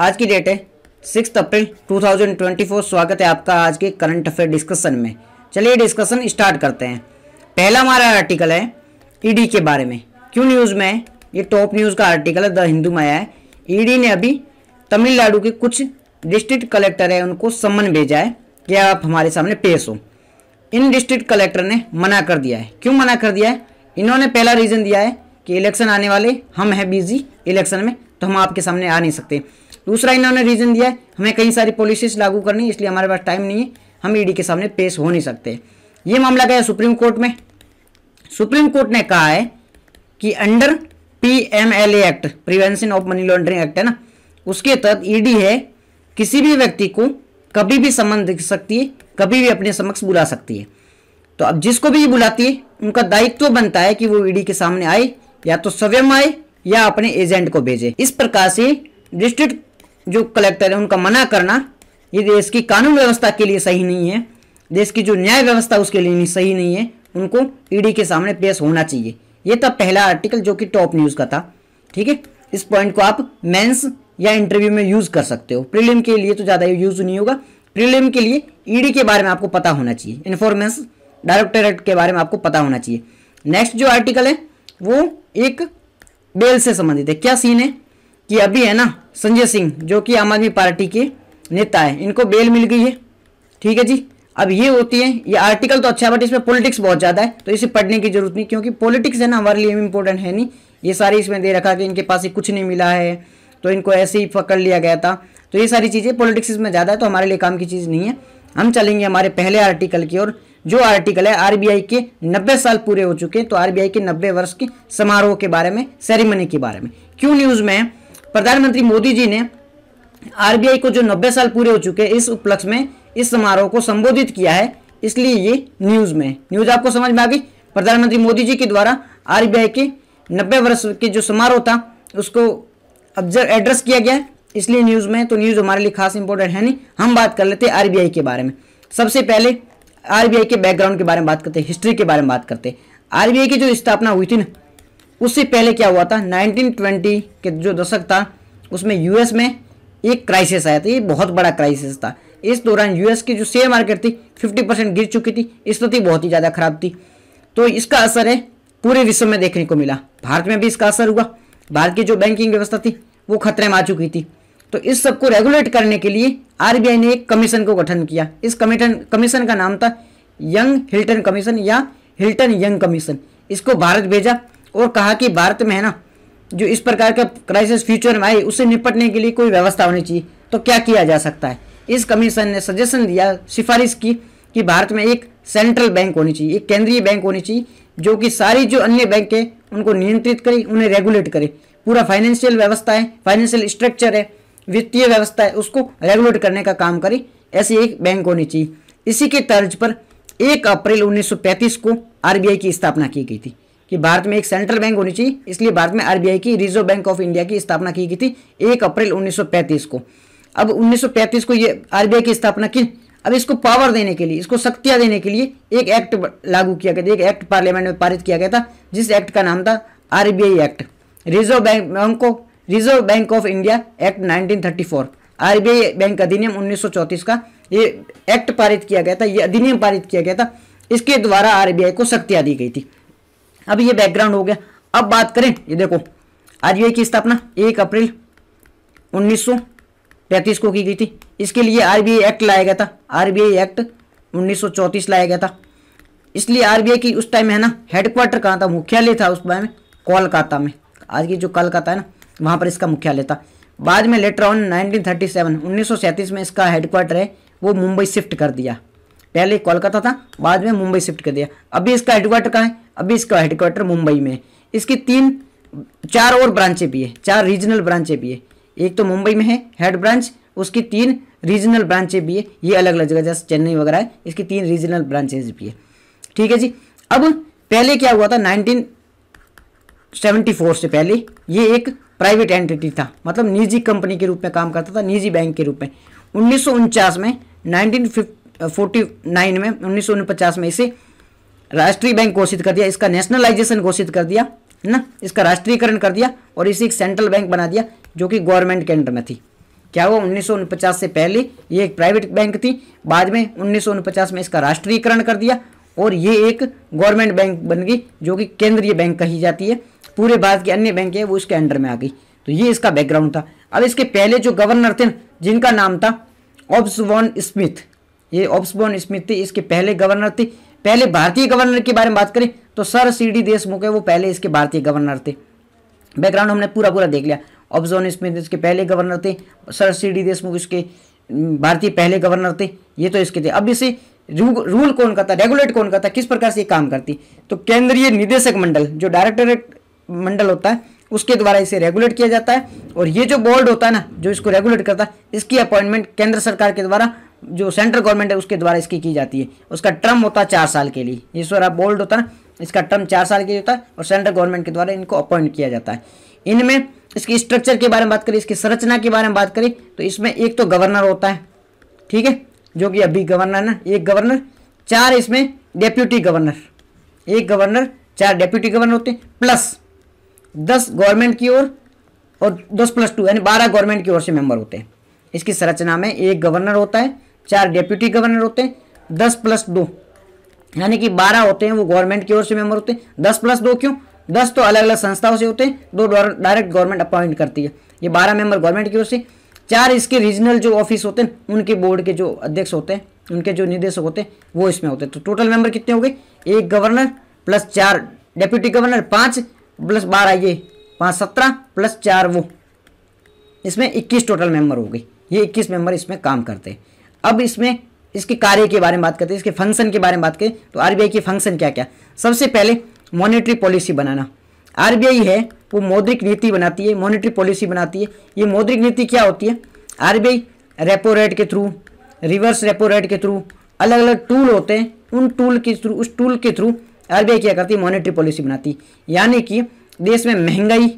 आज की डेट है सिक्स अप्रैल 2024 स्वागत है आपका आज के करंट अफेयर डिस्कशन में चलिए डिस्कशन स्टार्ट करते हैं पहला हमारा आर्टिकल है ईडी e के बारे में क्यों न्यूज़ में है ये टॉप न्यूज़ का आर्टिकल है द हिंदू में आया है ईडी e ने अभी तमिलनाडु के कुछ डिस्ट्रिक्ट कलेक्टर है उनको सम्मन भेजा है कि आप हमारे सामने पेश हो इन डिस्ट्रिक्ट कलेक्टर ने मना कर दिया है क्यों मना कर दिया है इन्होंने पहला रीज़न दिया है कि इलेक्शन आने वाले हम हैं बिजी इलेक्शन में तो हम आपके सामने आ नहीं सकते दूसरा इन्होंने रीज़न दिया है हमें कई सारी पॉलिसीज लागू करनी इसलिए हमारे पास टाइम नहीं है हम ईडी के सामने पेश हो नहीं सकते ये मामला गया सुप्रीम कोर्ट में सुप्रीम कोर्ट ने कहा है कि under P M L act prevention of money laundering act है ना उसके तहत ईडी है किसी भी व्यक्ति को कभी भी समन दिख सकती है कभी भी अपने समक्ष बुला सकती है तो अब जिसको भी बुलाती है उनका दायित्व बनता है कि वो ईडी के सामने आए या तो स्वयं आए या अपने एजेंट को भेजे इस प्रकार से डिस्ट्रिक्ट जो कलेक्टर है उनका मना करना ये देश की कानून व्यवस्था के लिए सही नहीं है देश की जो न्याय व्यवस्था उसके लिए नहीं सही नहीं है उनको ईडी e के सामने पेश होना चाहिए ये था पहला आर्टिकल जो कि टॉप न्यूज़ का था ठीक है इस पॉइंट को आप मेंस या इंटरव्यू में यूज़ कर सकते हो प्रीलिम के लिए तो ज़्यादा यूज़ नहीं होगा प्रीलिम के लिए ईडी e के बारे में आपको पता होना चाहिए इन्फॉर्मेंस डायरेक्टोरेट के बारे में आपको पता होना चाहिए नेक्स्ट जो आर्टिकल है वो एक बेल से संबंधित है क्या सीन है कि अभी है ना संजय सिंह जो कि आम आदमी पार्टी के नेता है इनको बेल मिल गई है ठीक है जी अब ये होती है ये आर्टिकल तो अच्छा है बट इसमें पॉलिटिक्स बहुत ज़्यादा है तो इसे पढ़ने की जरूरत नहीं क्योंकि पॉलिटिक्स है ना हमारे लिए इंपॉर्टेंट है नहीं ये सारी इसमें दे रखा कि इनके पास ही कुछ नहीं मिला है तो इनको ऐसे ही पकड़ लिया गया था तो ये सारी चीज़ें पॉलिटिक्स इसमें ज़्यादा है तो हमारे लिए काम की चीज़ नहीं है हम चलेंगे हमारे पहले आर्टिकल की और जो आर्टिकल है आरबीआई के नब्बे साल पूरे हो चुके हैं तो आरबीआई के नब्बे वर्ष के समारोह के बारे में सेरेमनी के बारे में क्यों न्यूज़ में है प्रधानमंत्री मोदी जी ने आरबीआई को जो 90 साल पूरे हो चुके हैं इस उपलक्ष्य में इस समारोह को संबोधित किया है इसलिए ये न्यूज़ में न्यूज़ आपको समझ में आ गई प्रधानमंत्री मोदी जी के द्वारा आरबीआई के नब्बे वर्ष के जो समारोह था उसको ऑब्जर्व एड्रेस किया गया इसलिए न्यूज़ में तो न्यूज़ हमारे लिए खास इंपोर्टेंट है नहीं हम बात कर लेते हैं आरबीआई के बारे में सबसे पहले आरबीआई के बैकग्राउंड के बारे में बात करते हैं हिस्ट्री के बारे में बात करते हैं आरबीआई की जो स्थापना हुई थी ना उससे पहले क्या हुआ था 1920 के जो दशक था उसमें यूएस में एक क्राइसिस आया था ये बहुत बड़ा क्राइसिस था इस दौरान यूएस की जो शेयर मार्केट थी 50 परसेंट गिर चुकी थी स्थिति बहुत ही ज़्यादा खराब थी तो इसका असर है पूरे विश्व में देखने को मिला भारत में भी इसका असर हुआ भारत की जो बैंकिंग व्यवस्था थी वो खतरे में आ चुकी थी तो इस सबको रेगुलेट करने के लिए आर ने एक कमीशन को गठन किया इस कमीशन कमीशन का नाम था यंग हिल्टन कमीशन या हिल्टन यंग कमीशन इसको भारत भेजा और कहा कि भारत में है ना जो इस प्रकार का क्राइसिस फ्यूचर में आए उससे निपटने के लिए कोई व्यवस्था होनी चाहिए तो क्या किया जा सकता है इस कमीशन ने सजेशन दिया सिफारिश की कि भारत में एक सेंट्रल बैंक होनी चाहिए एक केंद्रीय बैंक होनी चाहिए जो कि सारी जो अन्य बैंक है उनको नियंत्रित करे उन्हें रेगुलेट करे पूरा फाइनेंशियल व्यवस्था है फाइनेंशियल स्ट्रक्चर है वित्तीय व्यवस्था है उसको रेगुलेट करने का काम करे ऐसी एक बैंक होनी चाहिए इसी के तर्ज पर एक अप्रैल 1935 को आरबीआई की स्थापना की गई थी कि भारत में एक सेंट्रल बैंक होनी चाहिए इसलिए भारत में आरबीआई की रिजर्व बैंक ऑफ इंडिया की स्थापना की गई थी एक अप्रैल 1935 को अब 1935 को ये आरबीआई की स्थापना की अब इसको पावर देने के लिए इसको शक्तियां देने के लिए एक एक्ट लागू किया गया था एक एक्ट पार्लियामेंट में पारित किया गया था जिस एक्ट का नाम था आरबीआई एक्ट रिजर्व बैंक को reserve bank of India act nineteen thirty bank अधिनियम उन्नीस का ये एक्ट पारित किया गया था ये अधिनियम पारित किया गया था इसके द्वारा आरबीआई को शक्तियां दी गई थी अब ये बैकग्राउंड हो गया अब बात करें ये देखो आरबीआई की स्थापना एक अप्रैल उन्नीस को की गई थी इसके लिए आरबीआई एक्ट लाया गया था आरबीआई एक्ट 1934 लाया गया था इसलिए आरबीआई की उस टाइम है ना हेडक्वार्टर कहाँ था मुख्यालय था उस बारे में कोलकाता में आज की जो कलकाता है ना वहाँ पर इसका मुख्यालय था बाद में लेटर ऑन 1937 1937 में इसका हेडक्वार्टर है वो मुंबई शिफ्ट कर दिया पहले कोलकाता था बाद में मुंबई शिफ्ट कर दिया अभी इसका हेडक्वार्टर कहाँ है अभी इसका हेडक्वार्टर मुंबई में है इसकी तीन चार और ब्रांचें भी है चार रीजनल ब्रांचें भी है एक तो मुंबई में है हेड ब्रांच उसकी तीन रीजनल ब्रांचें भी है ये अलग अलग जगह जैसे चेन्नई वगैरह है इसकी तीन रीजनल ब्रांचेज भी है ठीक है जी अब पहले क्या हुआ था 1974 से पहले ये एक प्राइवेट एंटिटी था मतलब निजी कंपनी के रूप में काम करता था निजी बैंक के रूप में उन्नीस में नाइनटीन फोर्टी नाइन में उन्नीस में इसे राष्ट्रीय बैंक घोषित कर दिया इसका नेशनलाइजेशन घोषित कर दिया है ना इसका राष्ट्रीयकरण कर दिया और इसे एक सेंट्रल बैंक बना दिया जो कि गवर्नमेंट के अंडर में थी क्या हुआ उन्नीस से पहले ये एक प्राइवेट बैंक थी बाद में उन्नीस में इसका राष्ट्रीयकरण कर दिया और ये एक गवर्नमेंट बैंक बन गई जो कि केंद्रीय बैंक कही जाती है पूरे भारत के अन्य बैंक है वो इसके अंडर में आ गई तो ये इसका बैकग्राउंड था अब इसके पहले जो गवर्नर थे जिनका नाम था ऑब्सवॉन स्मिथ ये ऑब्सबॉर्न स्मिथ थे इसके पहले गवर्नर थे पहले भारतीय गवर्नर के बारे में बात करें तो सर सी डी देशमुख है वो पहले इसके भारतीय गवर्नर थे बैकग्राउंड हमने पूरा पूरा देख लिया ऑब्जॉन स्मिथ इसके पहले गवर्नर थे सर सी डी देशमुख इसके भारतीय पहले गवर्नर थे ये तो इसके थे अब इसे रूल कौन करता रेगुलेट कौन करता किस प्रकार से ये काम करती तो केंद्रीय निदेशक मंडल जो डायरेक्टरेट मंडल होता है उसके द्वारा इसे रेगुलेट किया जाता है और ये जो बोर्ड होता है ना जो इसको रेगुलेट करता है इसकी अपॉइंटमेंट केंद्र सरकार के द्वारा जो सेंट्रल गवर्नमेंट है उसके द्वारा इसकी की जाती है उसका टर्म होता है चार साल के लिए ये सर आप बोल्ड होता है इसका टर्म चार साल के लिए होता है और सेंट्रल गवर्नमेंट के द्वारा इनको अपॉइंट किया जाता है इनमें इसकी स्ट्रक्चर के बारे में बात करें इसकी संरचना के बारे में बात करें तो इसमें एक तो गवर्नर होता है ठीक है जो कि अभी गवर्नर है ना एक गवर्नर चार इसमें डेप्यूटी गवर्नर एक गवर्नर चार डेप्यूटी गवर्नर होते हैं प्लस दस गवर्नमेंट की ओर और दस प्लस टू यानी बारह गवर्नमेंट की ओर से मेंबर होते हैं इसकी संरचना में एक गवर्नर होता है चार डेप्यूटी गवर्नर होते हैं दस प्लस दो यानी कि बारह होते हैं वो गवर्नमेंट की ओर से मेंबर होते हैं दस प्लस दो क्यों दस तो अलग अलग संस्थाओं से होते हैं दो डायरेक्ट गवर्नमेंट अपॉइंट करती है ये बारह मेंबर गवर्नमेंट की ओर से चार इसके रीजनल जो ऑफिस होते हैं उनके बोर्ड के जो अध्यक्ष होते हैं उनके जो निदेशक होते हैं वो इसमें होते हैं तो टोटल मेंबर कितने हो गए एक गवर्नर प्लस चार डेप्यूटी गवर्नर पाँच प्लस बारह ये पाँच सत्रह प्लस चार वो इसमें इक्कीस टोटल मेंबर हो गए ये इक्कीस मेंबर इसमें काम करते हैं अब इसमें इसके कार्य के बारे में बात करते हैं इसके फंक्शन के बारे में बात करें तो आरबीआई के फंक्शन क्या क्या सबसे पहले मॉनेटरी पॉलिसी बनाना आरबीआई है वो मौद्रिक नीति बनाती है मॉनेटरी पॉलिसी बनाती है ये मौद्रिक नीति क्या होती है आरबीआई रेपो रेट के थ्रू रिवर्स रेपो रेट के थ्रू अलग अलग टूल होते हैं उन टूल के थ्रू उस टूल के थ्रू आर क्या करती है मॉनिटरी पॉलिसी बनाती है यानी कि देश में महंगाई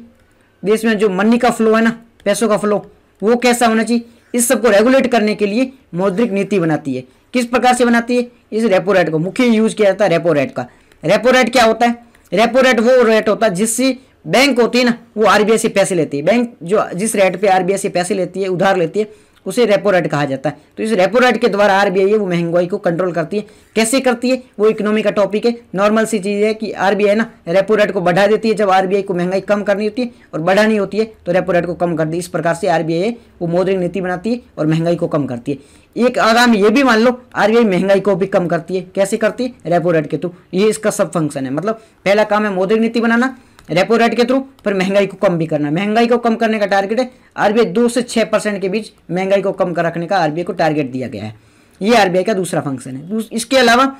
देश में जो मनी का फ्लो है ना पैसों का फ्लो वो कैसा होना चाहिए इस सबको रेगुलेट करने के लिए मौद्रिक नीति बनाती है किस प्रकार से बनाती है इस रेपो रेट को मुख्य यूज किया जाता है रेपो रेट का रेपो रेट क्या होता है रेपो रेट वो रेट होता है जिससे बैंक होती है ना वो आरबीआई से पैसे लेती है बैंक जो जिस रेट पे आरबीआई से पैसे लेती है उधार लेती है उसे रेपो रेट कहा जाता है तो इस रेपो रेट के द्वारा आरबीआई है वो महंगाई को कंट्रोल करती है कैसे करती है वो इकोनॉमी का टॉपिक है नॉर्मल सी चीज़ है कि आरबीआई ना रेपो रेट को बढ़ा देती है जब आरबीआई को महंगाई कम करनी होती है और बढ़ानी होती है तो रेपो रेट को कम कर दी इस प्रकार से आरबीआई है वो मौद्रिक नीति बनाती है और महंगाई को कम करती है एक आगामी ये भी मान लो आरबीआई महंगाई को भी कम करती है कैसे करती है रेपो रेट के थ्रू ये इसका सब फंक्शन है मतलब पहला काम है मौद्रिक नीति बनाना रेपो रेट के थ्रू फिर महंगाई को कम भी करना महंगाई को कम करने का टारगेट है आरबीआई दो से छह परसेंट के बीच महंगाई को कम कर रखने का आरबीआई को टारगेट दिया गया है ये आरबीआई का दूसरा फंक्शन है इसके अलावा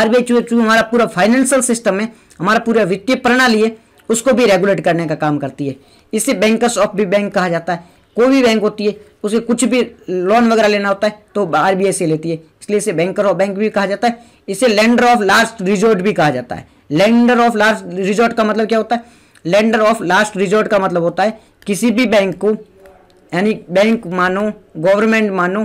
आरबीआई चू हमारा पूरा फाइनेंशियल सिस्टम है हमारा पूरा वित्तीय प्रणाली है उसको भी रेगुलेट करने का काम करती है इसे बैंकर्स ऑफ भी बैंक कहा जाता है कोई भी बैंक होती है उसे कुछ भी लोन वगैरह लेना होता है तो आर से लेती है इसलिए इसे बैंकर ऑफ बैंक भी कहा जाता है इसे लैंडर ऑफ लास्ट रिजोर्ट भी कहा जाता है लेंडर ऑफ लास्ट रिजॉर्ट का मतलब क्या होता है लेंडर ऑफ लास्ट रिजॉर्ट का मतलब होता है किसी भी बैंक को यानी बैंक मानो गवर्नमेंट मानो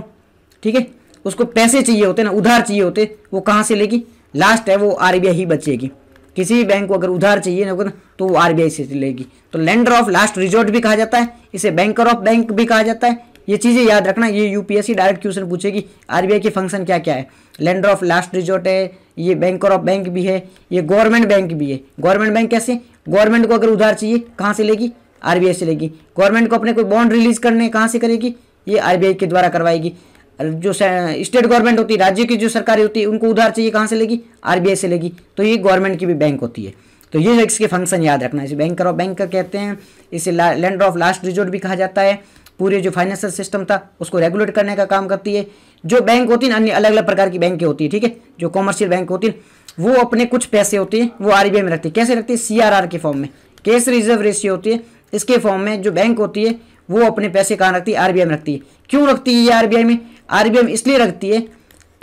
ठीक है उसको पैसे चाहिए होते ना उधार चाहिए होते वो कहाँ से लेगी लास्ट है वो आर ही बचेगी किसी भी बैंक को अगर उधार चाहिए ना तो वो आर से लेगी तो लेंडर ऑफ लास्ट रिजॉर्ट भी कहा जाता है इसे बैंकर ऑफ बैंक भी कहा जाता है ये चीज़ें याद रखना ये यूपीएससी डायरेक्ट क्वेश्चन पूछेगी आरबीआई के फंक्शन क्या क्या है लेंडर ऑफ लास्ट रिजॉर्ट है ये बैंकर ऑफ बैंक भी है ये गवर्नमेंट बैंक भी है गवर्नमेंट बैंक कैसे गवर्नमेंट को अगर उधार चाहिए कहाँ से लेगी आरबीआई से लेगी गवर्नमेंट को अपने कोई बॉन्ड रिलीज करने कहाँ से करेगी ये आरबीआई के द्वारा करवाएगी जो स्टेट गवर्नमेंट होती है राज्य की जो सरकारें होती है उनको उधार चाहिए कहाँ से लेगी आरबीआई से लेगी तो ये गवर्नमेंट की भी बैंक होती है तो ये जो इसके फंक्शन याद रखना है इसे बैंकर ऑफ बैंक का कहते हैं इसे लैंडर ऑफ लास्ट रिजोर्ट भी कहा जाता है पूरे जो फाइनेंशियल सिस्टम था उसको रेगुलेट करने का काम करती है जो बैंक होती है अन्य अलग अलग प्रकार की बैंक होती है ठीक है जो कॉमर्शियल बैंक होती है वो अपने कुछ पैसे होते हैं वो आर में रखती है कैसे रखती है सीआरआर के फॉर्म में कैश रिजर्व रेशियो होती है इसके फॉर्म में जो बैंक होती है वो अपने पैसे कहाँ रखती है आर में रखती है क्यों रखती है ये आर में आर में इसलिए रखती है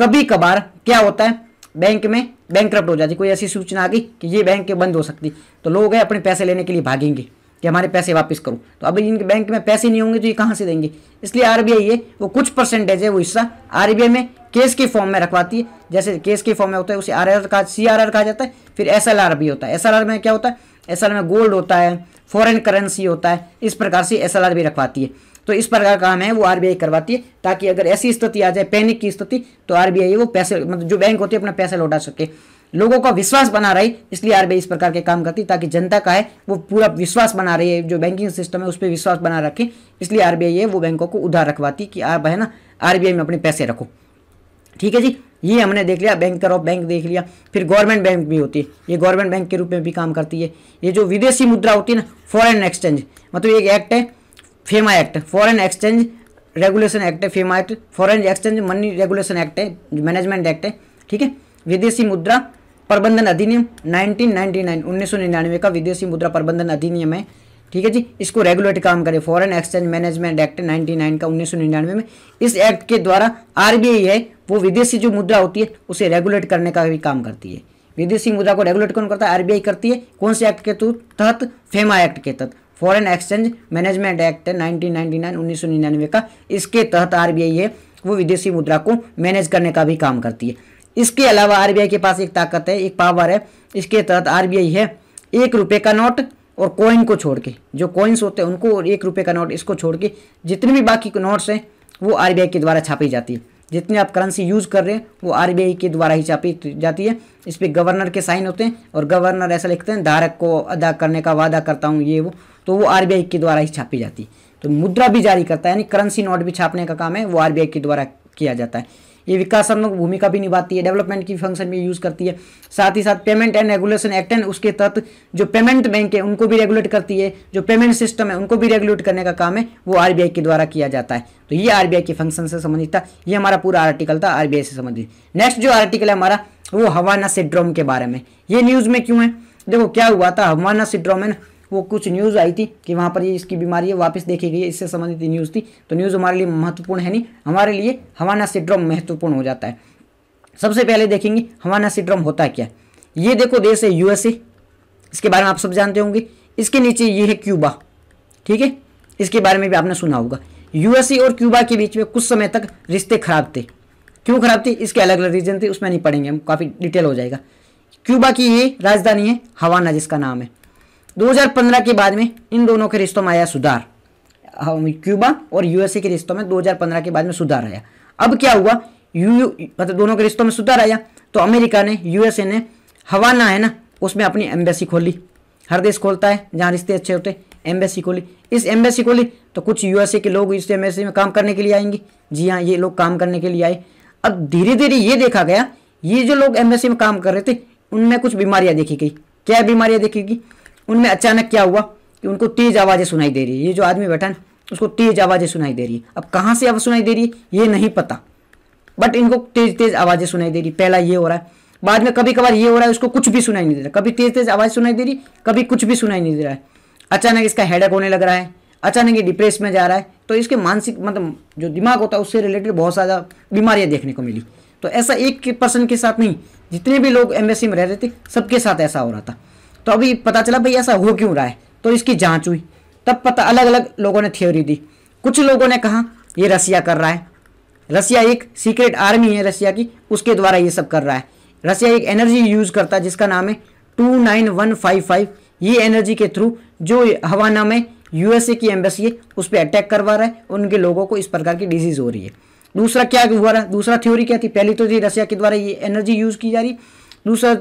कभी कभार क्या होता है बैंक में बैंक हो जाती कोई ऐसी सूचना आ गई कि ये बैंक बंद हो सकती तो लोग अपने पैसे लेने के लिए भागेंगे कि हमारे पैसे वापस करो तो अभी इनके बैंक में पैसे नहीं होंगे तो ये कहाँ से देंगे इसलिए आर आई ये वो कुछ परसेंटेज है वो हिस्सा आई में केस के फॉर्म में रखवाती है जैसे केस के फॉर्म में होता है उसे आर आर कहा सी आर आर कहा जाता है फिर एस एल आर भी होता है एस एल आर में क्या होता है एस एल आर में गोल्ड होता है फॉरन करेंसी होता है इस प्रकार से एस एल आर भी रखवाती है तो इस प्रकार का काम है वो आई करवाती है ताकि अगर ऐसी स्थिति आ जाए पैनिक की स्थिति तो आई वो पैसे मतलब जो बैंक होती है अपना पैसा लौटा सके लोगों का विश्वास बना रही इसलिए आरबीआई इस प्रकार के काम करती ताकि जनता का है वो पूरा विश्वास बना रही है जो बैंकिंग सिस्टम है उस पर विश्वास बना रखे इसलिए आरबीआई है वो बैंकों को उधार रखवाती कि आप है ना आरबीआई में अपने पैसे रखो ठीक है जी ये हमने देख लिया बैंकर ऑफ बैंक देख लिया फिर गवर्नमेंट बैंक भी होती है ये गवर्नमेंट बैंक के रूप में भी काम करती है ये जो विदेशी मुद्रा होती है ना फॉरन एक्सचेंज मतलब एक एक्ट है FEMA act foreign exchange regulation act है FEMA act foreign exchange money regulation act है मैनेजमेंट एक्ट है ठीक है विदेशी मुद्रा प्रबंधन अधिनियम 1999 1999 का विदेशी मुद्रा प्रबंधन अधिनियम है ठीक है जी इसको रेगुलेट काम करे फॉरेन एक्सचेंज मैनेजमेंट एक्ट 99 का 1999 में इस एक्ट के द्वारा आरबीआई है वो विदेशी जो मुद्रा होती है उसे रेगुलेट करने का भी काम करती है विदेशी मुद्रा को रेगुलेट कौन करता है आरबीआई करती है कौन से एक्ट के तहत फेमा एक्ट के तहत फॉरेन एक्सचेंज मैनेजमेंट एक्ट 1999 1999 का इसके तहत आरबीआई है वो विदेशी मुद्रा को मैनेज करने का भी काम करती है इसके अलावा आरबीआई के पास एक ताकत है एक पावर है इसके तहत आरबीआई है एक रुपये का नोट और कॉइन को छोड़ के जो कॉइन्स होते हैं उनको और एक रुपये का नोट इसको छोड़ के जितने भी बाकी नोट्स हैं वो आरबीआई के द्वारा छापी जाती है जितने आप करेंसी यूज़ कर रहे हैं वो आरबीआई के द्वारा ही छापी जाती है इस पर गवर्नर के साइन होते हैं और गवर्नर ऐसा लिखते हैं धारक को अदा करने का वादा करता हूँ ये वो तो वो आर के द्वारा ही छापी जाती है तो मुद्रा भी जारी करता है यानी करेंसी नोट भी छापने का काम है वो आर के द्वारा किया जाता है ये विकासात्मक भूमिका भी निभाती है डेवलपमेंट की फंक्शन में यूज़ करती है साथ ही साथ payment and regulation act and उसके तहत जो पेमेंट बैंक है उनको भी रेगुलेट करती है जो पेमेंट सिस्टम है उनको भी रेगुलेट करने का काम है वो आरबीआई के द्वारा किया जाता है तो ये आरबीआई के फंक्शन से संबंधित था ये हमारा पूरा आर्टिकल था आरबीआई से संबंधित नेक्स्ट जो आर्टिकल है हमारा वो हवाना सिड्रोम के बारे में ये न्यूज़ में क्यों है देखो क्या हुआ था हवाना सिड्रोम है ना वो कुछ न्यूज़ आई थी कि वहाँ पर ये इसकी बीमारी है वापस देखी गई है इससे संबंधित न्यूज़ थी तो न्यूज़ हमारे लिए महत्वपूर्ण है नहीं हमारे लिए हवाना सिड्रोम महत्वपूर्ण हो जाता है सबसे पहले देखेंगे हवाना सिड्रोम होता है क्या ये देखो देश है यूएसए इसके बारे में आप सब जानते होंगे इसके नीचे ये है क्यूबा ठीक है इसके बारे में भी आपने सुना होगा यूएसए और क्यूबा के बीच में कुछ समय तक रिश्ते खराब थे क्यों खराब थे इसके अलग अलग रीजन थे उसमें नहीं पढ़ेंगे हम काफ़ी डिटेल हो जाएगा क्यूबा की ये राजधानी है हवाना जिसका नाम है 2015 के बाद में इन दोनों के रिश्तों में आया सुधार क्यूबा और यूएसए के रिश्तों में 2015 के बाद में सुधार आया अब क्या हुआ यू मतलब दोनों के रिश्तों में सुधार आया तो अमेरिका ने यूएसए ने हवाना है ना उसमें अपनी एम्बेसी खोली हर देश खोलता है जहाँ रिश्ते अच्छे होते एम्बेसी खोली इस एम्बेसी खोली तो कुछ यूएसए के लोग इस एम्बेसी में काम करने के लिए आएंगे जी हाँ ये लोग काम करने के लिए आए अब धीरे धीरे ये देखा गया ये जो लोग एम्बेसी में काम कर रहे थे उनमें कुछ बीमारियाँ देखी गई क्या बीमारियाँ देखी गई उनमें अचानक क्या हुआ कि उनको तेज आवाज़ें सुनाई दे रही है ये जो आदमी बैठा ना उसको तेज आवाज़ें सुनाई दे रही है अब कहाँ से आवाज़ सुनाई दे रही है ये नहीं पता बट इनको तेज तेज आवाज़ें सुनाई दे रही पहला ये हो रहा है बाद में कभी कभार ये हो रहा है उसको कुछ भी सुनाई नहीं दे रहा कभी तेज तेज आवाज़ सुनाई दे रही कभी कुछ भी सुनाई नहीं दे रहा है अचानक इसका हेडक होने लग रहा है अचानक ये डिप्रेस में जा रहा है तो इसके मानसिक मतलब जो दिमाग होता है उससे रिलेटेड बहुत सारा बीमारियाँ देखने को मिली तो ऐसा एक पर्सन के साथ नहीं जितने भी लोग एम्बेसी में रह रहे थे सबके साथ ऐसा हो रहा था तो अभी पता चला भाई ऐसा हो क्यों रहा है तो इसकी जाँच हुई तब पता अलग अलग लोगों ने थ्योरी दी कुछ लोगों ने कहा ये रसिया कर रहा है रसिया एक सीक्रेट आर्मी है रसिया की उसके द्वारा ये सब कर रहा है रसिया एक एनर्जी यूज़ करता है जिसका नाम है two nine one five five ये एनर्जी के थ्रू जो हवाना में यूएसए की एम्बेसी है उस पर अटैक करवा रहा है उनके लोगों को इस प्रकार की डिजीज़ हो रही है दूसरा क्या हुआ रहा दूसरा थ्योरी क्या थी पहली तो थी रसिया के द्वारा ये एनर्जी यूज़ की जा रही दूसरा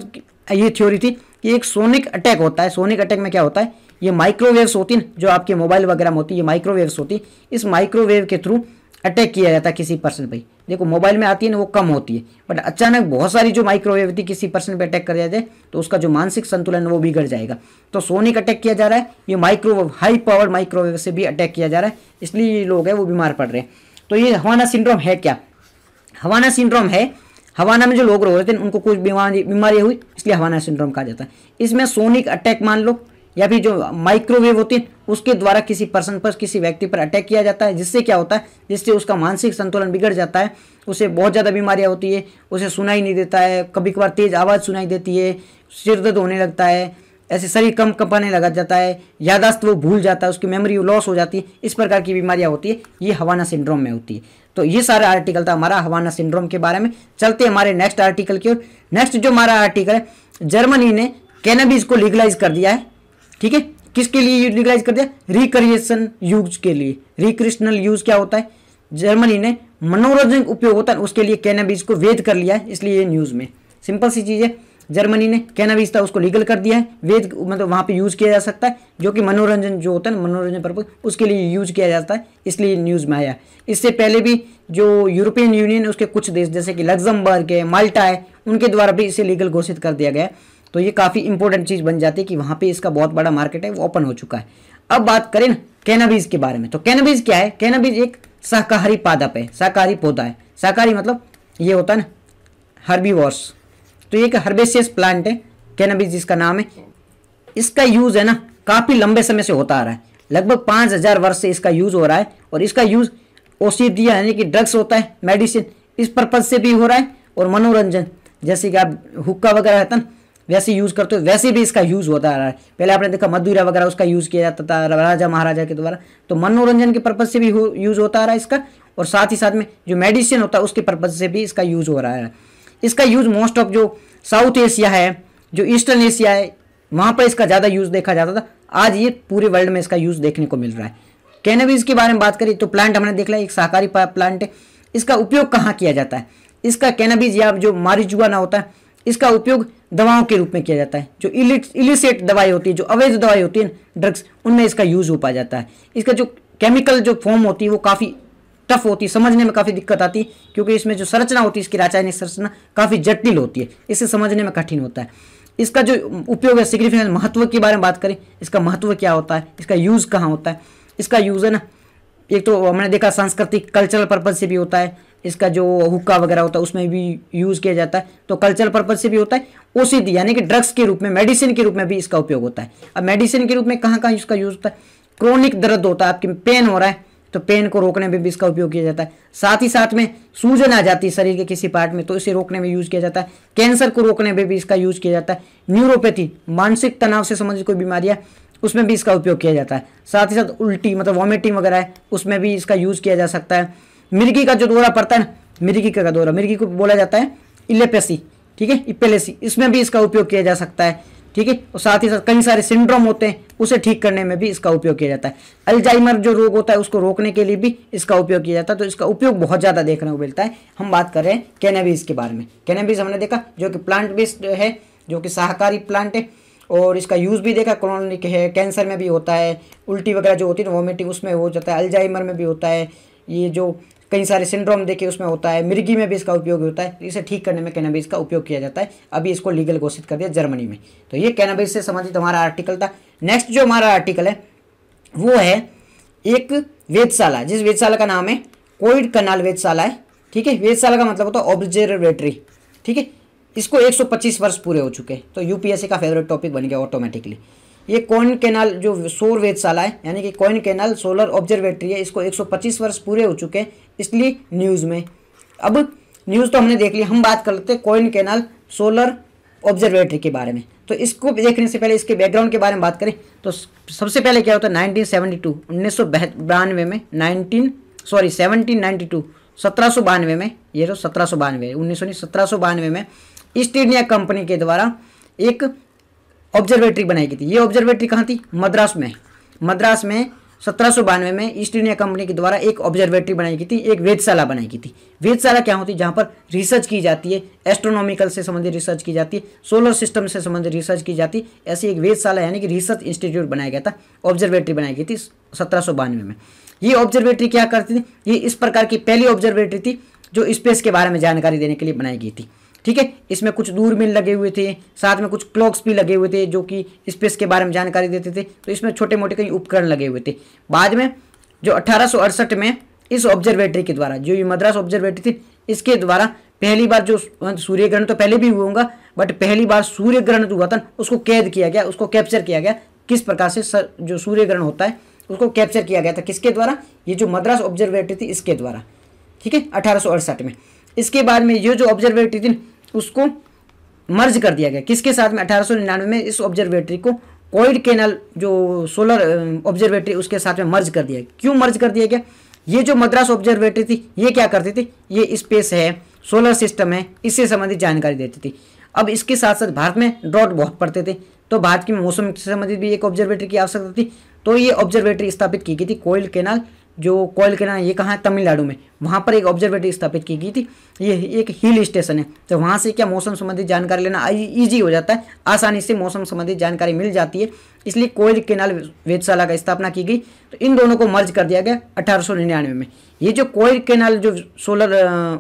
ये थ्योरी थी कि एक सोनिक अटैक होता है सोनिक अटैक में क्या होता है ये माइक्रोवेव्स होती है जो आपके मोबाइल वगैरह में होती है ये माइक्रोवेव्स होती इस माइक्रोवेव के थ्रू अटैक किया जाता है किसी पर्सन पर देखो मोबाइल में आती है ना वो कम होती है बट अचानक बहुत सारी जो माइक्रोवेव थी किसी पर्सन पर अटैक कर जाए तो उसका जो मानसिक संतुलन वो बिगड़ जाएगा तो सोनिक अटैक किया जा रहा है ये माइक्रोवेव हाई पावर माइक्रोवेव से भी अटैक किया जा रहा है इसलिए ये लोग हैं वो बीमार पड़ रहे हैं तो ये हवाना सिंड्रोम है क्या हवाना सिंड्रोम है हवाना में जो लोग रह रहे थे उनको कुछ बीमारी बीमारी हुई इसलिए हवाना सिंड्रोम कहा जाता है इसमें सोनिक अटैक मान लो या फिर जो माइक्रोवेव होती है उसके द्वारा किसी पर्सन पर किसी व्यक्ति पर अटैक किया जाता है जिससे क्या होता है जिससे उसका मानसिक संतुलन बिगड़ जाता है उसे बहुत ज़्यादा बीमारियाँ होती है उसे सुनाई नहीं देता है कभी कभार तेज़ आवाज़ सुनाई देती है सिर दर्द होने लगता है ऐसे शरीर कम कपाने लगा जाता है यादाश्त वो भूल जाता है उसकी मेमोरी लॉस हो जाती है इस प्रकार की बीमारियाँ होती है ये हवाना सिंड्रोम में होती है तो ये सारा आर्टिकल था हमारा हवाना सिंड्रोम के बारे में चलते हमारे नेक्स्ट आर्टिकल की ओर नेक्स्ट जो हमारा आर्टिकल है जर्मनी ने कैनबीज को लीगलाइज कर दिया है ठीक है किसके लिए लीगलाइज कर दिया रिक्रिएशन यूज के लिए रिक्रिएशनल यूज क्या होता है जर्मनी ने मनोरंजन उपयोग होता है उसके लिए कैनबीज को वेद कर लिया है इसलिए ये न्यूज़ में सिंपल सी चीज़ है जर्मनी ने कैनाविज था उसको लीगल कर दिया है वेद मतलब वहाँ पे यूज़ किया जा सकता है जो कि मनोरंजन जो होता है ना मनोरंजन पर्पज उसके लिए यूज़ किया जाता है इसलिए न्यूज़ में आया इससे पहले भी जो यूरोपियन यूनियन उसके कुछ देश जैसे कि लग्जमबर्ग है माल्टा है उनके द्वारा भी इसे लीगल घोषित कर दिया गया तो ये काफ़ी इंपॉर्टेंट चीज़ बन जाती है कि वहाँ पर इसका बहुत बड़ा मार्केट है वो ओपन हो चुका है अब बात करें ना कैनाबीज के बारे में तो कैनाबीज क्या है कैनाबीज एक शाकाहारी पादप है शाकाहारी पौधा है शाकाहारी मतलब ये होता है ना हर्बी वॉर्स तो ये एक हर्बेसियस प्लांट है कैनबिस जिसका नाम है इसका यूज़ है ना काफ़ी लंबे समय से होता आ रहा है लगभग पाँच हज़ार वर्ष से इसका यूज़ हो रहा है और इसका यूज़ औषधिया यानी कि ड्रग्स होता है मेडिसिन इस पर्पज़ से भी हो रहा है और मनोरंजन जैसे कि आप हुक्का वगैरह रहता ना वैसे यूज़ करते हो वैसे भी इसका यूज़ होता रहा है पहले आपने देखा मदुरा वगैरह उसका यूज़ किया जाता था राजा महाराजा के द्वारा तो मनोरंजन के पर्पज़ से भी यूज़ होता आ रहा है इसका और साथ ही साथ में जो मेडिसिन होता है उसके पर्पज़ से भी इसका यूज़ हो रहा है इसका यूज़ मोस्ट ऑफ जो साउथ एशिया है जो ईस्टर्न एशिया है वहाँ पर इसका ज़्यादा यूज़ देखा जाता था आज ये पूरे वर्ल्ड में इसका यूज़ देखने को मिल रहा है कैनबीज के बारे में बात करें तो प्लांट हमने देख लिया एक शाकाहारी प्लांट है इसका उपयोग कहाँ किया जाता है इसका कैनबीज या जो मारिजुआना होता है इसका उपयोग दवाओं के रूप में किया जाता है जो इलिसेट दवाई होती है जो अवैध दवाई होती है ड्रग्स उनमें इसका यूज़ हो पाया जाता है इसका जो केमिकल जो फॉर्म होती है वो काफ़ी टफ होती है समझने में काफ़ी दिक्कत आती है क्योंकि इसमें जो संरचना होती है इसकी रासायनिक संरचना काफ़ी जटिल होती है इसे समझने में कठिन होता है इसका जो उपयोग है सिग्निफिकेंस महत्व के बारे में बात करें इसका महत्व क्या होता है इसका यूज़ कहाँ होता है इसका यूज़ है ना एक तो हमने देखा सांस्कृतिक कल्चरल पर्पज से भी होता है इसका जो हुक्का वगैरह होता है उसमें भी यूज़ किया जाता है तो कल्चरल पर्पज से भी होता है ओसीडी यानी कि ड्रग्स के रूप में मेडिसिन के रूप में भी इसका उपयोग होता है अब मेडिसिन के रूप में कहाँ कहाँ इसका यूज़ होता है क्रोनिक दर्द होता है आपकी पेन हो रहा है तो पेन को रोकने में भी इसका उपयोग किया जाता है साथ ही साथ में सूजन आ जाती है शरीर के किसी पार्ट में तो इसे रोकने में यूज किया जाता है कैंसर को रोकने में भी इसका यूज किया जाता है न्यूरोपैथी मानसिक तनाव से संबंधित कोई बीमारी है उसमें भी इसका उपयोग किया जाता है साथ ही साथ उल्टी मतलब वॉमिटिंग वगैरह है उसमें भी इसका यूज किया जा सकता है मिर्गी का जो दौरा पड़ता है ना मिर्गी का दौरा मिर्गी को बोला जाता है इलेपेसी ठीक है इपेलेसी इसमें भी इसका उपयोग किया जा सकता है ठीक है और साथ ही साथ कई सारे सिंड्रोम होते हैं उसे ठीक करने में भी इसका उपयोग किया जाता है अल्जाइमर जो रोग होता है उसको रोकने के लिए भी इसका उपयोग किया जाता है तो इसका उपयोग बहुत ज़्यादा देखने को मिलता है हम बात कर रहे हैं कैनबीज के बारे में कैनबीज हमने देखा जो कि प्लांट बेस्ड है जो कि शाकाहारी प्लांट है और इसका यूज़ भी देखा क्रोनिक है कैंसर में भी होता है उल्टी वगैरह जो होती है वॉमिटिंग उसमें हो जाता है अल्जाइमर में भी होता है ये जो कई सारे सिंड्रोम देखे उसमें होता है मिर्गी में भी इसका उपयोग होता है इसे ठीक करने में कैनबिस का उपयोग किया जाता है अभी इसको लीगल घोषित कर दिया जर्मनी में तो ये कैनबिस से संबंधित हमारा आर्टिकल था नेक्स्ट जो हमारा आर्टिकल है वो है एक वेदशाला जिस वेदशाला का नाम है कोइड कनाल वेदशाला है ठीक है वेदशाला का मतलब होता है ऑब्जर्वेटरी ठीक है इसको 125 वर्ष पूरे हो चुके हैं तो यूपीएससी का फेवरेट टॉपिक बन गया ऑटोमेटिकली ये कॉइन कैनाल जो सौर वेदशाला है यानी कि कॉइन कैनाल सोलर ऑब्जर्वेटरी है इसको 125 वर्ष पूरे हो चुके हैं इसलिए न्यूज़ में अब न्यूज़ तो हमने देख ली हम बात कर लेते हैं कोइन कैनाल सोलर ऑब्जर्वेटरी के बारे में तो इसको देखने से पहले इसके बैकग्राउंड के बारे में बात करें तो सबसे पहले क्या होता है नाइनटीन सेवेंटी टू उन्नीस सौ बानवे में nineteen sorry seventeen ninety two सत्रह सौ बानवे में ये तो सत्रह सौ बानवे उन्नीस सौ सत्रह सौ बानवे में ईस्ट इंडिया कंपनी के द्वारा एक ऑब्जर्वेटरी बनाई गई थी ये ऑब्जर्वेटरी कहाँ थी मद्रास में मद्रास में सत्रह में ईस्ट इंडिया कंपनी के द्वारा एक ऑब्जर्वेटरी बनाई गई थी एक वेदशाला बनाई गई थी वेदशाला क्या होती है जहाँ पर रिसर्च की जाती है एस्ट्रोनॉमिकल से संबंधित रिसर्च की जाती है सोलर सिस्टम से संबंधित रिसर्च की जाती है ऐसी एक वेदशाला यानी कि रिसर्च इंस्टीट्यूट बनाया गया था ऑब्जर्वेटरी बनाई गई थी सत्रह में ये ऑब्जर्वेटरी क्या करती थी ये इस प्रकार की पहली ऑब्जर्वेटरी थी जो स्पेस के बारे में जानकारी देने के लिए बनाई गई थी ठीक है इसमें कुछ दूर मिल लगे हुए थे साथ में कुछ क्लॉक्स भी लगे हुए थे जो कि स्पेस के बारे में जानकारी देते थे तो इसमें छोटे मोटे कई उपकरण लगे हुए थे बाद में जो अठारह में इस ऑब्जर्वेटरी के द्वारा जो ये मद्रास ऑब्जर्वेटरी थी इसके द्वारा पहली बार जो सूर्य ग्रहण तो पहले भी हुआ होगा बट पहली बार सूर्य ग्रहण जो हुआ था उसको कैद किया गया उसको कैप्चर किया गया किस प्रकार से सर, जो सूर्य ग्रहण होता है उसको कैप्चर किया गया था किसके द्वारा ये जो मद्रास ऑब्जर्वेटरी थी इसके द्वारा ठीक है अठारह में इसके बाद में ये जो ऑब्जर्वेटरी थी उसको मर्ज कर दिया गया किसके साथ में अठारह में इस ऑब्जर्वेटरी को कोइड केनल जो सोलर ऑब्जर्वेटरी उसके साथ में मर्ज कर दिया गया क्यों मर्ज कर दिया गया ये जो मद्रास ऑब्जर्वेटरी थी ये क्या करती थी ये स्पेस है सोलर सिस्टम है इससे संबंधित जानकारी देती थी अब इसके साथ साथ भारत में ड्रॉट बहुत पड़ते थे तो भारत के मौसम से संबंधित भी एक ऑब्जर्वेटरी की आवश्यकता थी तो ये ऑब्जर्वेटरी स्थापित की गई थी कोयल केनाल जो कोयल के ना ये कहाँ है तमिलनाडु में वहाँ पर एक ऑब्जर्वेटरी स्थापित की गई थी ये एक हिल स्टेशन है तो वहाँ से क्या मौसम संबंधी जानकारी लेना ईजी हो जाता है आसानी से मौसम संबंधी जानकारी मिल जाती है इसलिए कोयल केनाल वेधशाला का स्थापना की गई तो इन दोनों को मर्ज कर दिया गया अठारह में ये जो कोयर कैनाल जो सोलर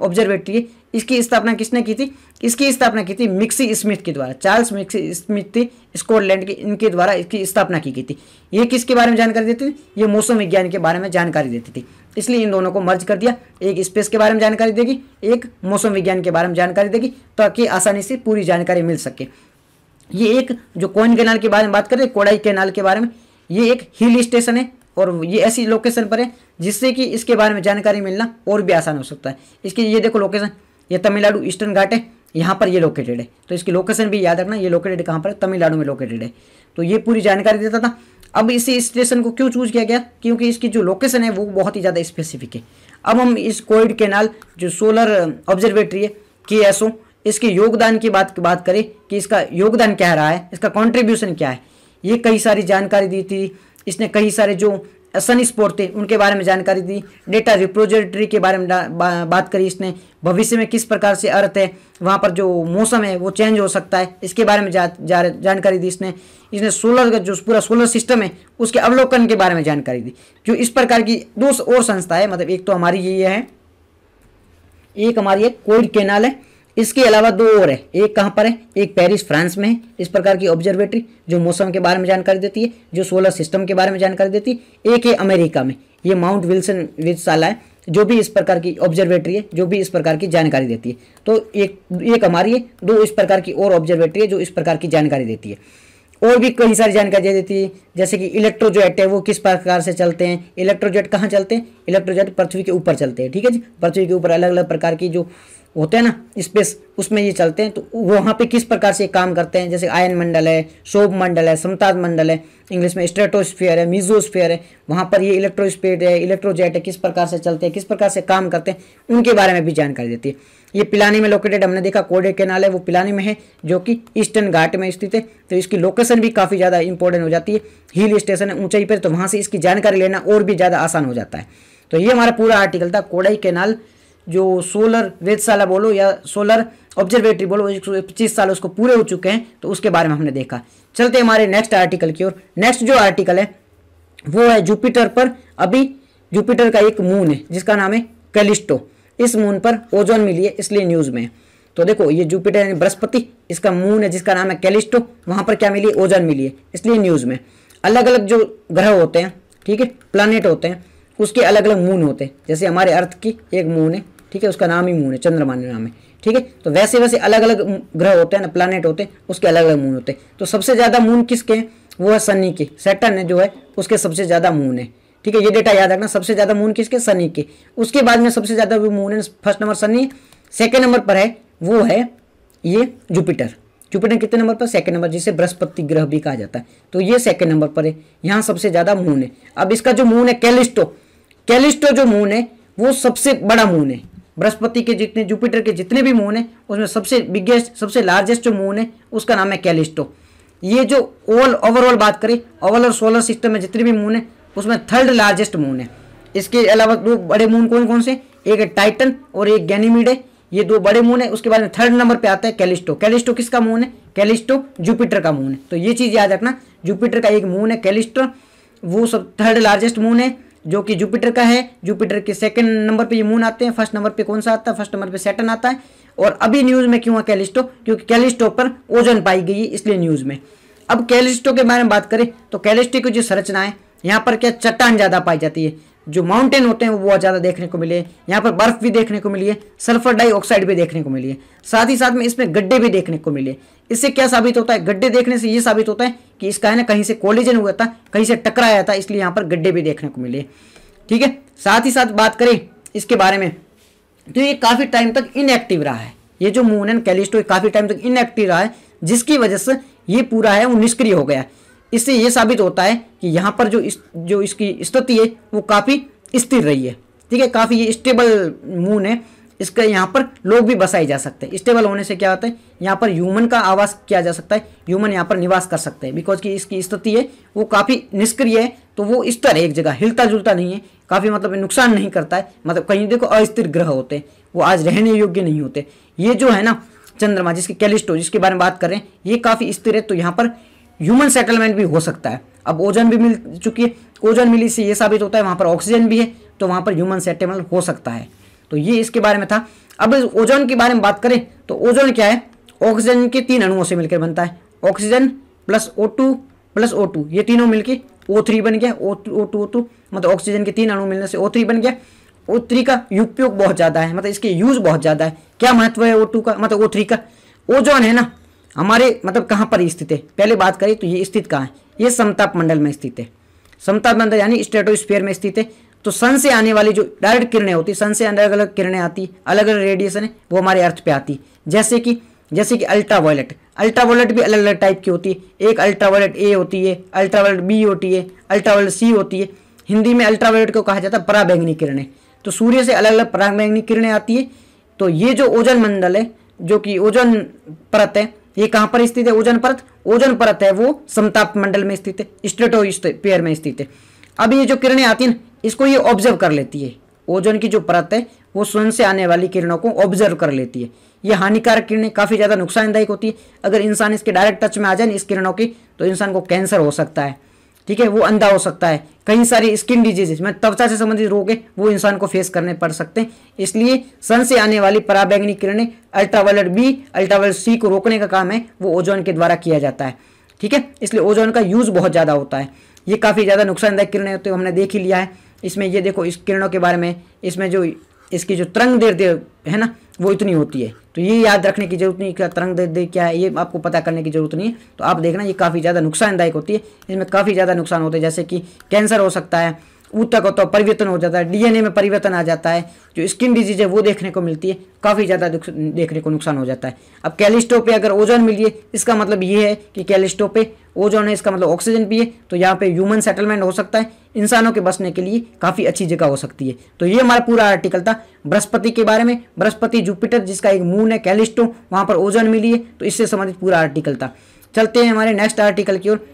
ऑब्जर्वेटरी है इसकी स्थापना किसने की थी इसकी स्थापना की थी मिक्सी स्मिथ के द्वारा चार्ल्स मिक्सी स्मिथ थे स्कॉटलैंड के इनके द्वारा इसकी स्थापना की गई थी ये किसके बारे में जानकारी देती थी ये मौसम विज्ञान के बारे में जानकारी देती थी इसलिए इन दोनों को मर्ज कर दिया एक स्पेस के बारे में जानकारी देगी एक मौसम विज्ञान के बारे में जानकारी देगी ताकि आसानी से पूरी जानकारी मिल सके ये एक जो कोइन कैनाल के बारे में बात करें कोडाई कैनाल के बारे में ये एक हिल स्टेशन है और ये ऐसी लोकेशन पर है जिससे कि इसके बारे में जानकारी मिलना और भी आसान हो सकता है इसकी ये देखो लोकेशन ये तमिलनाडु ईस्टर्न घाट है यहाँ पर ये लोकेटेड है तो इसकी लोकेशन भी याद रखना ये लोकेटेड कहाँ पर है तमिलनाडु में लोकेटेड है तो ये पूरी जानकारी देता था अब इसी स्टेशन को क्यों चूज किया गया क्योंकि इसकी जो लोकेशन है वो बहुत ही ज़्यादा स्पेसिफिक है अब हम इस कोविड नाल जो सोलर ऑब्जर्वेटरी है के एस ओ इसके योगदान की बात बात करें कि इसका योगदान क्या रहा है इसका कॉन्ट्रीब्यूशन क्या है ये कई सारी जानकारी दी थी इसने कई सारे जो सन स्पोर्ट थे उनके बारे में जानकारी दी डेटा रिप्रोजेटरी के बारे में बा, बात करी इसने भविष्य में किस प्रकार से अर्थ है वहाँ पर जो मौसम है वो चेंज हो सकता है इसके बारे में जा, जा, जानकारी दी इसने इसने सोलर का जो पूरा सोलर सिस्टम है उसके अवलोकन के बारे में जानकारी दी जो इस प्रकार की दो और संस्था है मतलब एक तो हमारी ये है एक हमारी एक कोल्ड कैनाल है इसके अलावा दो और है एक कहाँ पर है एक पेरिस फ्रांस में है इस प्रकार की ऑब्जर्वेटरी जो मौसम के बारे में जानकारी देती है जो सोलर सिस्टम के बारे में जानकारी देती है एक है अमेरिका में ये माउंट विल्सन वेधशाला है जो भी इस प्रकार की ऑब्जर्वेटरी है जो भी इस प्रकार की जानकारी देती है तो एक एक हमारी है दो इस प्रकार की और ऑब्जर्वेटरी है जो इस प्रकार की जानकारी देती है और भी कई सारी जानकारी दे देती है जैसे कि इलेक्ट्रोजेट है वो किस प्रकार से चलते हैं इलेक्ट्रोजेट कहाँ चलते हैं इलेक्ट्रोजेट पृथ्वी के ऊपर चलते हैं ठीक है जी पृथ्वी के ऊपर अलग अलग प्रकार की जो होते हैं ना स्पेस उसमें ये चलते हैं तो वहाँ पे किस प्रकार से काम करते हैं जैसे आयन मंडल है शोभ मंडल है समताज मंडल है इंग्लिश में स्ट्रेटोस्फीयर है मीजोस्फीयर है वहाँ पर ये इलेक्ट्रोस्पेड है इलेक्ट्रोजेट है किस प्रकार से चलते हैं किस प्रकार से काम करते हैं उनके बारे में भी जानकारी देती है ये पिलानी में लोकेटेड हमने देखा कोडे कैनाल है वो पिलानी में है जो कि ईस्टर्न घाट में स्थित है तो इसकी लोकेशन भी काफ़ी ज़्यादा इंपॉर्टेंट हो जाती है हिल स्टेशन है ऊंचाई पर तो वहाँ से इसकी जानकारी लेना और भी ज़्यादा आसान हो जाता है तो ये हमारा पूरा आर्टिकल था कोडाई कैनाल जो सोलर वेदशाला बोलो या सोलर ऑब्जर्वेटरी बोलो पच्चीस साल उसको पूरे हो चुके हैं तो उसके बारे में हमने देखा चलते हमारे नेक्स्ट आर्टिकल की ओर नेक्स्ट जो आर्टिकल है वो है जुपिटर पर अभी जुपिटर का एक मून है जिसका नाम है कैलिस्टो इस मून पर ओजोन मिली है इसलिए न्यूज़ में तो देखो ये जुपिटर यानी बृहस्पति इसका मून है जिसका नाम है कैलिस्टो वहाँ पर क्या मिली ओजोन मिली है इसलिए न्यूज़ में अलग अलग जो ग्रह होते हैं ठीक है प्लानिट होते हैं उसके अलग अलग मून होते हैं जैसे हमारे अर्थ की एक मून है ठीक है उसका नाम ही मून है चंद्रमा नाम है ठीक है तो वैसे वैसे अलग अलग ग्रह होते हैं ना प्लानट होते हैं उसके अलग अलग मून होते हैं तो सबसे ज़्यादा मून किसके हैं वो है सनी के सेटन है जो है उसके सबसे ज़्यादा मून है ठीक है ये डेटा याद रखना सबसे ज़्यादा मून किसके सनी के उसके बाद में सबसे ज़्यादा वो मून है फर्स्ट नंबर सनी सेकेंड नंबर पर है वो है ये जुपिटर जुपिटर कितने नंबर पर सेकेंड नंबर जिसे बृहस्पति ग्रह भी कहा जाता है तो ये सेकेंड नंबर पर है यहाँ सबसे ज़्यादा मून है अब इसका जो मून है कैलिस्टो कैलिस्टो जो मून है वो सबसे बड़ा मून है बृहस्पति के जितने जुपिटर के जितने भी मून हैं उसमें सबसे बिगेस्ट सबसे लार्जेस्ट जो मून है उसका नाम है कैलिस्टो ये जो ओवल ओवरऑल बात करें ओवरऑल सोलर सिस्टम में जितने भी मून है उसमें थर्ड लार्जेस्ट मून है इसके अलावा दो बड़े मून कौन कौन से एक है टाइटन और एक गैनीमीड है ये दो बड़े मून है उसके बाद में थर्ड नंबर पे आता है कैलिस्टो कैलिस्टो किसका मून है कैलिस्टो जुपिटर का मून है तो ये चीज़ याद रखना जुपिटर का एक मून है कैलिस्टो वो सब थर्ड लार्जेस्ट मून है जो कि जुपिटर का है जुपिटर के सेकंड नंबर पे ये मून आते हैं फर्स्ट नंबर पे कौन सा आता है फर्स्ट नंबर पे सेटन आता है और अभी न्यूज़ में क्यों है कैलिस्टो क्योंकि कैलिस्टो पर ओजन पाई गई है इसलिए न्यूज़ में अब कैलिस्टो के बारे में बात करें तो कैलिस्टो की जो संरचना है यहाँ पर क्या चट्टान ज़्यादा पाई जाती है जो माउंटेन होते हैं वो बहुत ज़्यादा देखने को मिले यहाँ पर बर्फ़ भी देखने को मिली है सल्फर डाइऑक्साइड भी देखने को मिली है साथ ही साथ में इसमें गड्ढे भी देखने को मिले इससे क्या साबित होता है गड्ढे देखने से ये साबित होता है कि इसका है ना कहीं से कोलिजन हुआ था कहीं से टकराया था इसलिए यहाँ पर गड्ढे भी देखने को मिले ठीक है साथ ही साथ बात करें इसके बारे में तो ये काफ़ी टाइम तक इनएक्टिव रहा है ये जो मून एंड कैलिस्टो काफ़ी टाइम तक इनएक्टिव रहा है जिसकी वजह से ये पूरा है वो निष्क्रिय हो गया इससे ये साबित होता है कि यहाँ पर जो इस जो इसकी स्थिति है वो काफ़ी स्थिर रही है ठीक है काफ़ी ये स्टेबल मून है इसके यहाँ पर लोग भी बसाए जा सकते हैं स्टेबल होने से क्या होता है यहाँ पर ह्यूमन का आवास किया जा सकता है ह्यूमन यहाँ पर निवास कर सकते हैं बिकॉज की इसकी स्थिति है वो काफ़ी निष्क्रिय है तो वो स्तर एक जगह हिलता जुलता नहीं है काफ़ी मतलब नुकसान नहीं करता है मतलब कहीं देखो अस्थिर ग्रह होते हैं वो आज रहने योग्य नहीं होते ये जो है ना चंद्रमा जिसकी कैलिस्टो जिसके बारे में बात करें ये काफ़ी स्थिर है तो यहाँ पर ह्यूमन सेटलमेंट भी हो सकता है अब ओजन भी मिल चुकी है ओजन मिली से ये साबित होता है वहाँ पर ऑक्सीजन भी है तो वहाँ पर ह्यूमन सेटलमेंट हो सकता है तो ये इसके बारे में था अब ओजोन के बारे में बात करें तो ओजोन क्या है ऑक्सीजन के तीन अणुओं से मिलकर बनता है oxygen plus O two plus O two ये तीनों मिलके ओ थ्री बन गया O O two O two मतलब ऑक्सीजन के तीन अणु मिलने से ओ थ्री बन गया ओ थ्री का उपयोग बहुत ज़्यादा है मतलब इसके यूज़ बहुत ज़्यादा है क्या महत्व है ओ टू का मतलब ओ थ्री का ओजोन है ना हमारे मतलब कहाँ पर स्थित है पहले बात करें तो ये स्थित कहाँ है ये समताप मंडल में स्थित है समताप मंडल यानी स्टेटोस्फेयर में स्थित है तो सन से आने वाली जो डायरेक्ट किरणें होती सन से अलग अलग किरणें आती अलग अलग रेडिएशन है वो हमारे अर्थ पे आती जैसे कि जैसे कि अल्ट्रा वायलेट अल्ट्रा वायलेट भी अलग अलग टाइप की होती है एक अल्ट्रा वायलेट ए होती है अल्ट्रा वायलेट बी होती है अल्ट्रा वायलेट सी होती है हिंदी में अल्ट्रा वायलेट को कहा जाता है पराबैंगनी किरणें तो सूर्य से अलग अलग पराबैंगनी किरणें आती है तो ये जो ओजन मंडल है जो कि ओजन परत है ये कहाँ पर स्थित है ओजन परत ओजन परत है वो समताप मंडल में स्थित है पेयर में स्थित है अब ये जो किरणें आती हैं इसको ये ऑब्जर्व कर लेती है ओजोन की जो परत है वो सन से आने वाली किरणों को ऑब्जर्व कर लेती है ये हानिकारक किरणें काफ़ी ज़्यादा नुकसानदायक होती है अगर इंसान इसके डायरेक्ट टच में आ जाए इस किरणों की तो इंसान को कैंसर हो सकता है ठीक है वो अंधा हो सकता है कई सारी स्किन डिजीजेज में त्वचा से संबंधित रोग है वो इंसान को फेस करने पड़ सकते हैं इसलिए सन से आने वाली पराबैंगनी किरणें अल्ट्रावायलेट बी अल्ट्रावायलेट सी को रोकने का काम है वो ओजोन के द्वारा किया जाता है ठीक है इसलिए ओजोन का यूज़ बहुत ज़्यादा होता है ये काफ़ी ज़्यादा नुकसानदायक किरणें होते है हमने देख ही लिया है इसमें ये देखो इस किरणों के बारे में इसमें जो इसकी जो तरंग देर देर है ना वो इतनी होती है तो ये याद रखने की जरूरत नहीं क्या तरंग देर देर क्या है ये आपको पता करने की जरूरत नहीं है तो आप देखना ये काफ़ी ज़्यादा नुकसानदायक होती है इसमें काफ़ी ज़्यादा नुकसान होते हैं जैसे कि कैंसर हो सकता है ऊतक होता है परिवर्तन हो जाता है डीएनए में परिवर्तन आ जाता है जो स्किन डिजीज है वो देखने को मिलती है काफ़ी ज़्यादा देखने को नुकसान हो जाता है अब कैलिस्टो अगर ओजोन मिलिए इसका मतलब ये है कि कैलिस्टोपे ओजोन है इसका मतलब ऑक्सीजन भी है तो यहाँ पे ह्यूमन सेटलमेंट हो सकता है इंसानों के बसने के लिए काफ़ी अच्छी जगह हो सकती है तो ये हमारा पूरा आर्टिकल था बृहस्पति के बारे में बृहस्पति जुपिटर जिसका एक मून है कैलिस्टो वहाँ पर ओजोन मिलिए तो इससे संबंधित पूरा आर्टिकल था चलते हैं हमारे नेक्स्ट आर्टिकल की ओर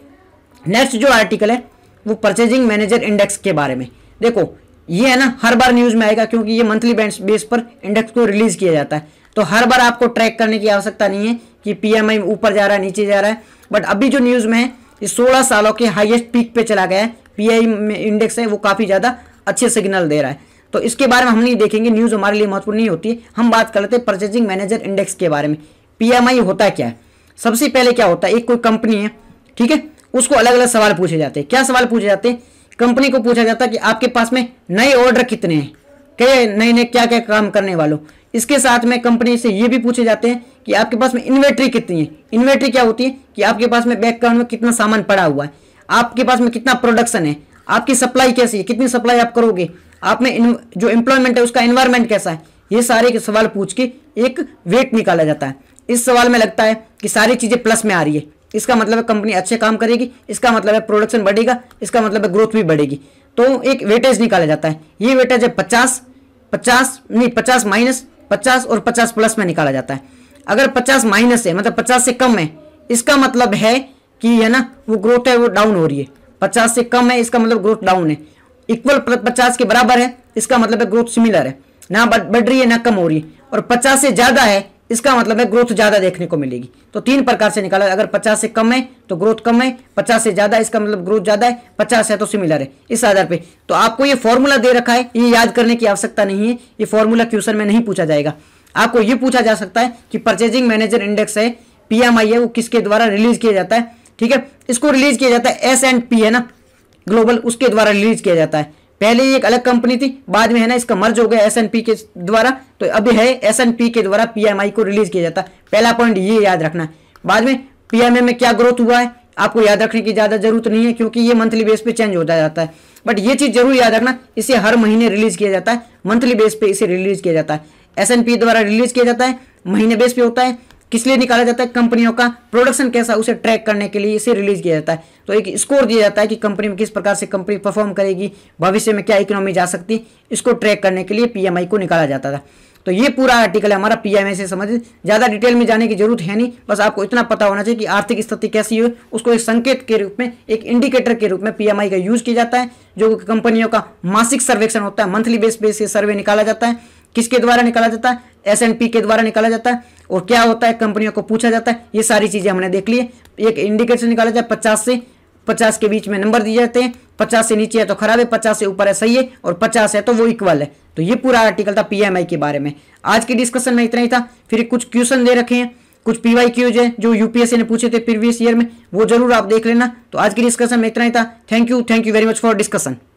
नेक्स्ट जो आर्टिकल है वो परचेजिंग मैनेजर इंडेक्स के बारे में देखो ये है ना हर बार न्यूज़ में आएगा क्योंकि ये मंथली बेस पर इंडेक्स को रिलीज़ किया जाता है तो हर बार आपको ट्रैक करने की आवश्यकता नहीं है कि पीएमआई ऊपर जा रहा है नीचे जा रहा है बट अभी जो न्यूज़ में है ये सोलह सालों के हाईएस्ट पीक पे चला गया है पीआई में इंडेक्स है वो काफ़ी ज़्यादा अच्छे सिग्नल दे रहा है तो इसके बारे में हम नहीं देखेंगे न्यूज़ हमारे लिए महत्वपूर्ण नहीं होती हम बात कर लेते हैं परचेजिंग मैनेजर इंडेक्स के बारे में पीएमआई होता क्या है सबसे पहले क्या होता है एक कोई कंपनी है ठीक है उसको अलग अलग सवाल पूछे जाते हैं क्या सवाल पूछे जाते हैं कंपनी को पूछा जाता है कि आपके पास में नए ऑर्डर कितने हैं कई नए नए क्या क्या काम करने वालों इसके साथ में कंपनी से ये भी पूछे जाते हैं कि आपके पास में इन्वेंट्री कितनी है इन्वेंट्री क्या होती है कि आपके पास में बैकग्राउंड में कितना सामान पड़ा हुआ है आपके पास में कितना प्रोडक्शन है आपकी सप्लाई कैसी है कितनी सप्लाई आप करोगे आप में जो एम्प्लॉयमेंट है उसका एनवायरमेंट कैसा है ये सारे सवाल पूछ के एक वेट निकाला जाता है इस सवाल में लगता है कि सारी चीज़ें प्लस में आ रही है इसका मतलब है कंपनी अच्छे काम करेगी इसका मतलब है प्रोडक्शन बढ़ेगा इसका मतलब है ग्रोथ भी बढ़ेगी तो एक वेटेज निकाला जाता है ये वेटेज है पचास पचास नहीं पचास माइनस पचास और पचास प्लस में निकाला जाता है अगर पचास माइनस है मतलब पचास से कम है इसका मतलब है कि है ना वो ग्रोथ है वो डाउन हो रही है पचास से कम है इसका मतलब ग्रोथ डाउन है इक्वल पचास के बराबर है इसका मतलब है ग्रोथ सिमिलर है ना बढ़ रही है ना कम हो रही है और पचास से ज़्यादा है इसका मतलब है ग्रोथ ज़्यादा देखने को मिलेगी तो तीन प्रकार से निकाला अगर पचास से कम है तो ग्रोथ कम है पचास से ज़्यादा इसका मतलब ग्रोथ ज़्यादा है पचास है तो सिमिलर है इस आधार पे तो आपको ये फॉर्मूला दे रखा है ये याद करने की आवश्यकता नहीं है ये फॉर्मूला क्वेश्चन में नहीं पूछा जाएगा आपको ये पूछा जा सकता है कि परचेजिंग मैनेजर इंडेक्स है पी है वो किसके द्वारा रिलीज किया जाता है ठीक है इसको रिलीज किया जाता है एस एंड पी है ना ग्लोबल उसके द्वारा रिलीज किया जाता है पहले एक अलग कंपनी थी बाद में है ना इसका मर्ज हो गया एस के द्वारा तो अभी है एस के द्वारा पी को रिलीज किया जाता पहला पॉइंट ये याद रखना बाद में पी में क्या ग्रोथ हुआ है आपको याद रखने की ज़्यादा जरूरत नहीं है क्योंकि ये मंथली बेस पे चेंज होता जाता है बट ये चीज़ जरूर याद रखना इसे हर महीने रिलीज किया जाता है मंथली बेस पे इसे रिलीज किया जाता है एस द्वारा रिलीज किया जाता है महीने बेस पे होता है किस लिए निकाला जाता है कंपनियों का प्रोडक्शन कैसा उसे ट्रैक करने के लिए इसे रिलीज किया जाता है तो एक स्कोर दिया जाता है कि कंपनी में किस प्रकार से कंपनी परफॉर्म करेगी भविष्य में क्या इकोनॉमी जा सकती इसको ट्रैक करने के लिए पीएमआई को निकाला जाता था तो ये पूरा आर्टिकल है हमारा पीएमआई से संबंधित ज़्यादा डिटेल में जाने की जरूरत है नहीं बस आपको इतना पता होना चाहिए कि आर्थिक स्थिति कैसी हो उसको एक संकेत के रूप में एक इंडिकेटर के रूप में पीएमआई का यूज़ किया जाता है जो कंपनियों का मासिक सर्वेक्षण होता है मंथली बेस पे सर्वे निकाला जाता है किसके द्वारा निकाला जाता है एस एंड पी के द्वारा निकाला जाता है और क्या होता है कंपनियों को पूछा जाता है ये सारी चीज़ें हमने देख ली एक इंडिकेटर निकाला जाए पचास से पचास के बीच में नंबर दिए जाते हैं पचास से नीचे है तो खराब है पचास से ऊपर है सही है और पचास है तो वो इक्वल है तो ये पूरा आर्टिकल था पीएमआई के बारे में आज के डिस्कशन में इतना ही था फिर कुछ क्वेश्चन दे रखे हैं कुछ पीवाई क्यूज है जो यूपीएससी ने पूछे थे प्रीवियस ईयर में वो जरूर आप देख लेना तो आज के डिस्कशन में इतना ही था thank you thank you very much for discussion